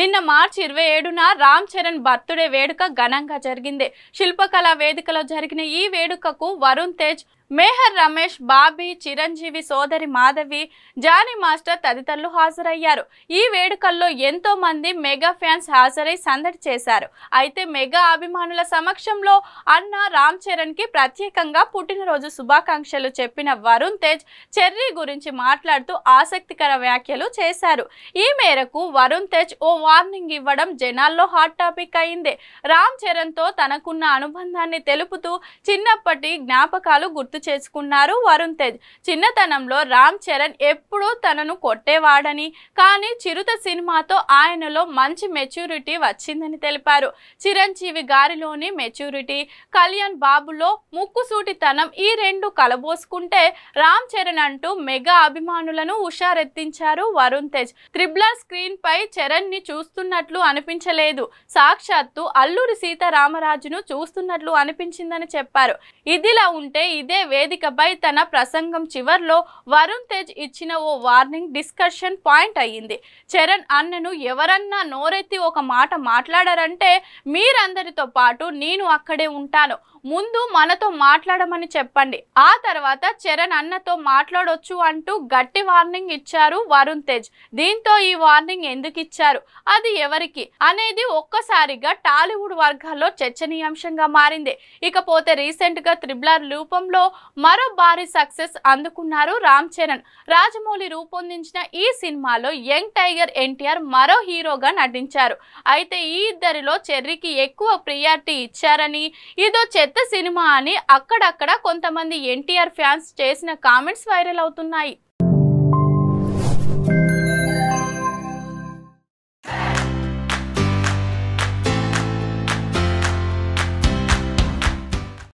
నిన్న మార్చి ఇరవై ఏడున రామ్ చరణ్ బర్త్డే వేడుక ఘనంగా జరిగింది శిల్పకళా వేదికలో జరిగిన ఈ వేడుకకు వరుణ్ తేజ్ మేహర్ రమేష్ బాబీ చిరంజీవి సోదరి మాధవి జానీ మాస్టర్ తదితరులు హాజరయ్యారు ఈ వేడుకల్లో ఎంతో మంది మెగా ఫ్యాన్స్ హాజరై సందడి చేశారు అయితే మెగా అభిమానుల సమక్షంలో అన్న రామ్ చరణ్ కి ప్రత్యేకంగా పుట్టినరోజు శుభాకాంక్షలు చెప్పిన వరుణ్ తేజ్ చెర్రీ గురించి మాట్లాడుతూ ఆసక్తికర వ్యాఖ్యలు చేశారు ఈ మేరకు వరుణ్ తేజ్ ఓ వార్నింగ్ ఇవ్వడం జనాల్లో హాట్ టాపిక్ అయింది రామ్ చరణ్తో తనకున్న అనుబంధాన్ని తెలుపుతూ చిన్నప్పటి జ్ఞాపకాలు గుర్తు చేసుకున్నారు వరుణ్ తేజ్ చిన్నతనంలో రామ్ చరణ్ ఎప్పుడూ తనను కొట్టేవాడని కానీ చిరుత సినిమాతో ఆయనలో మంచి మెచ్యూరిటీ వచ్చిందని తెలిపారు చిరంజీవి గారిలోని మెచ్యూరిటీ కళ్యాణ్ బాబులో ముక్కుసూటితనం ఈ రెండు కలబోసుకుంటే రామ్ చరణ్ అంటూ మెగా అభిమానులను హుషారెత్తించారు వరుణ్ తేజ్ త్రిబ్లా స్క్రీన్ పై చరణ్ ని చూస్తున్నట్లు అనిపించలేదు సాక్షాత్తు అల్లూరి సీతారామరాజును చూస్తున్నట్లు అనిపించిందని చెప్పారు ఇదిలా ఉంటే ఇదే వేదికపై తన ప్రసంగం చివర్లో వరుణ్ తేజ్ ఇచ్చిన ఓ వార్నింగ్ డిస్కషన్ పాయింట్ అయ్యింది చరణ్ అన్నను ఎవరన్నా నోరెత్తి ఒక మాట మాట్లాడారంటే మీరందరితో పాటు నేను అక్కడే ఉంటాను ముందు మనతో మాట్లాడమని చెప్పండి ఆ తర్వాత చరణ్ అన్నతో మాట్లాడొచ్చు అంటూ గట్టి వార్నింగ్ ఇచ్చారు వరుణ్ తేజ్ దీంతో ఈ వార్నింగ్ ఎందుకు ఇచ్చారు అది ఎవరికి అనేది ఒక్కసారిగా టాలీవుడ్ వర్గాల్లో చర్చనీయాంశంగా మారింది ఇకపోతే రీసెంట్గా త్రిబ్లర్ రూపంలో మరో భారీ సక్సెస్ అందుకున్నారు రామ్ చరణ్ రాజమౌళి రూపొందించిన ఈ సినిమాలో యంగ్ టైగర్ ఎన్టీఆర్ మరో హీరోగా నటించారు అయితే ఈ ఇద్దరిలో చెర్రీకి ఎక్కువ ప్రియారిటీ ఇచ్చారని ఇదో చెత్త సినిమా అని అక్కడక్కడ కొంతమంది ఎన్టీఆర్ ఫ్యాన్స్ చేసిన కామెంట్స్ వైరల్ అవుతున్నాయి